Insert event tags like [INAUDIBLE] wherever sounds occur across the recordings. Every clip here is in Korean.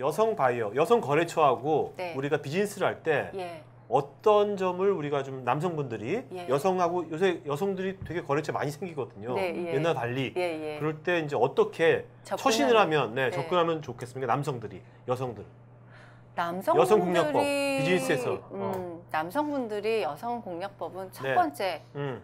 여성 바이어, 여성 거래처하고 네. 우리가 비즈니스를 할때 예. 어떤 점을 우리가 좀 남성분들이 예. 여성하고 요새 여성들이 되게 거래처 많이 생기거든요. 네, 예. 옛날 달리 예, 예, 그럴 때 이제 어떻게 접근하면, 처신을 하면 네, 네. 접근하면 좋겠습니까? 그러니까 남성들이 여성들. 남성 여성 공략법 비즈니스에서 음, 어. 남성분들이 여성 공략법은 첫 네. 번째 음.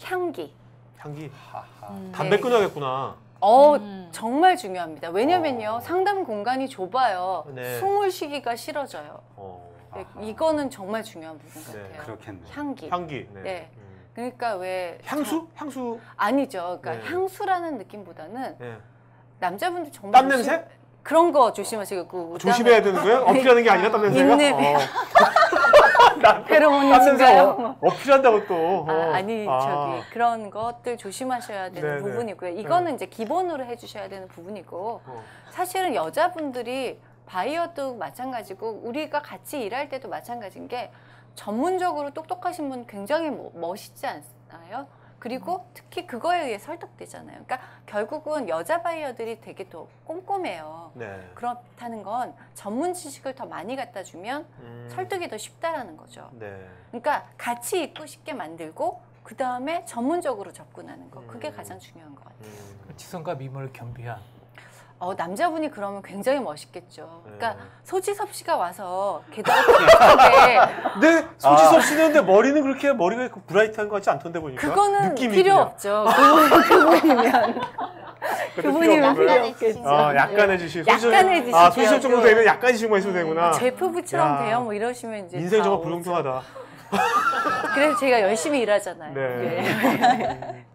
향기. 향기. 하하. 음. 담배 네. 끊어야겠구나. 어, 음. 정말 중요합니다. 왜냐면요, 어. 상담 공간이 좁아요. 네. 숨을 쉬기가 싫어져요. 어. 네, 이거는 정말 중요한 부분 네. 같아요. 네, 그렇겠네요. 향기. 향기. 네. 네. 음. 그러니까 왜 향수? 저... 향수? 아니죠. 그러니까 네. 향수라는 느낌보다는 네. 남자분들 정말 땀 냄새? 그런 거 조심하시고 어. 그 조심해야 되는 거예요? 어필하는 게 아니라 땀 냄새가? 인내... 어. 페로몬인가요? 어필한다고 또. 아, 어. 니 아. 저기 그런 것들 조심하셔야 되는 네네. 부분이고요. 네. 이거는 네. 이제 기본으로 해주셔야 되는 부분이고 어. 사실은 여자분들이 바이어도 마찬가지고 우리가 같이 일할 때도 마찬가지인 게 전문적으로 똑똑하신 분 굉장히 뭐, 멋있지 않나요? 그리고 특히 그거에 의해 설득되잖아요. 그러니까 결국은 여자 바이어들이 되게 또 꼼꼼해요. 네. 그렇다는 건 전문 지식을 더 많이 갖다 주면 음. 설득이 더 쉽다라는 거죠. 네. 그러니까 같이 있고 쉽게 만들고 그 다음에 전문적으로 접근하는 거 그게 음. 가장 중요한 것 같아요. 음. 지성과 미모를 겸비한 어, 남자분이 그러면 굉장히 멋있겠죠. 어. 그러니까 소지섭 씨가 와서 게다가 근데 소지섭 아. 씨는 근데 머리는 그렇게 머리가 브라이트한 거 같지 않던데 보니까. 그거는 느낌이 필요 그냥. 없죠. 그- 그분이면 그분이면 필요 없겠죠 아, 약간 어, 해주시. 약간 해주시죠. 아, 소지섭 정도 되면 약간 지시만 있으면 되구나. 아, 제프부처럼 야. 돼요. 뭐 이러시면 이제 인생 다 정말 불공통하다 그래서 제가 열심히 일하잖아요. 네. 예. [LAUGHS]